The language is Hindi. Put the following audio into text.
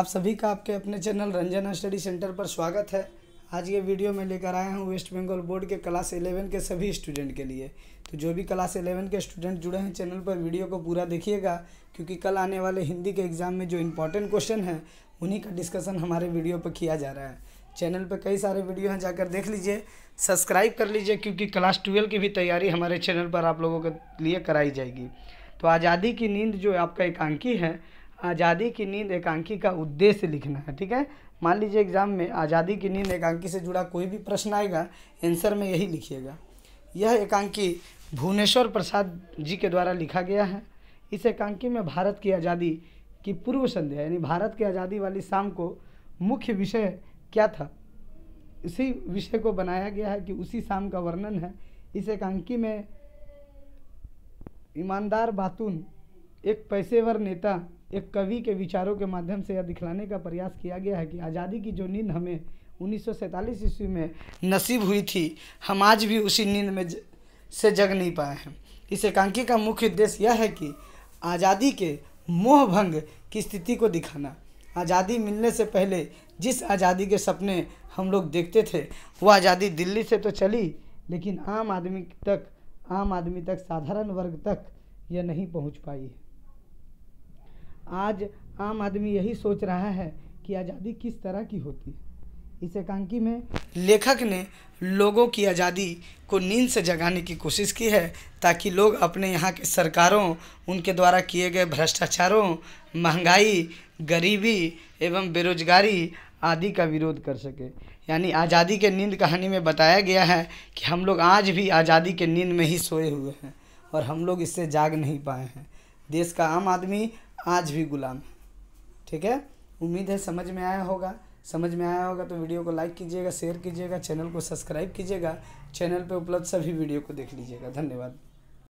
आप सभी का आपके अपने चैनल रंजना स्टडी सेंटर पर स्वागत है आज ये वीडियो में लेकर आया हूँ वेस्ट बंगाल बोर्ड के क्लास एलेवन के सभी स्टूडेंट के लिए तो जो भी क्लास एलेवन के स्टूडेंट जुड़े हैं चैनल पर वीडियो को पूरा देखिएगा क्योंकि कल आने वाले हिंदी के एग्ज़ाम में जो इंपॉर्टेंट क्वेश्चन हैं उन्हीं का डिस्कसन हमारे वीडियो पर किया जा रहा है चैनल पर कई सारे वीडियो हैं जाकर देख लीजिए सब्सक्राइब कर लीजिए क्योंकि क्लास ट्वेल्व की भी तैयारी हमारे चैनल पर आप लोगों के लिए कराई जाएगी तो आज़ादी की नींद जो आपका एकांकी है आज़ादी की नींद एकांकी का उद्देश्य लिखना है ठीक है मान लीजिए एग्जाम में आज़ादी की नींद एकांकी से जुड़ा कोई भी प्रश्न आएगा आंसर में यही लिखिएगा यह एकांकी भुवनेश्वर प्रसाद जी के द्वारा लिखा गया है इस एकांकी में भारत की आज़ादी की पूर्व संध्या यानी भारत की आज़ादी वाली शाम को मुख्य विषय क्या था इसी विषय को बनाया गया है कि उसी शाम का वर्णन है इस एकांकी में ईमानदार बातून एक पैसेवर नेता एक कवि के विचारों के माध्यम से यह दिखलाने का प्रयास किया गया है कि आज़ादी की जो नींद हमें उन्नीस ईस्वी में नसीब हुई थी हम आज भी उसी नींद में ज, से जग नहीं पाए हैं इस एकांकी का मुख्य उद्देश्य यह है कि आज़ादी के मोह भंग की स्थिति को दिखाना आज़ादी मिलने से पहले जिस आज़ादी के सपने हम लोग देखते थे वह आज़ादी दिल्ली से तो चली लेकिन आम आदमी तक आम आदमी तक साधारण वर्ग तक यह नहीं पहुंच पाई है आज आम आदमी यही सोच रहा है कि आज़ादी किस तरह की होती है इस एकांकी में लेखक ने लोगों की आज़ादी को नींद से जगाने की कोशिश की है ताकि लोग अपने यहाँ के सरकारों उनके द्वारा किए गए भ्रष्टाचारों महंगाई गरीबी एवं बेरोजगारी आदि का विरोध कर सके यानी आज़ादी के नींद कहानी में बताया गया है कि हम लोग आज भी आज़ादी के नींद में ही सोए हुए हैं और हम लोग इससे जाग नहीं पाए हैं देश का आम आदमी आज भी गुलाम ठीक है उम्मीद है समझ में आया होगा समझ में आया होगा तो वीडियो को लाइक कीजिएगा शेयर कीजिएगा चैनल को सब्सक्राइब कीजिएगा चैनल पर उपलब्ध सभी वीडियो को देख लीजिएगा धन्यवाद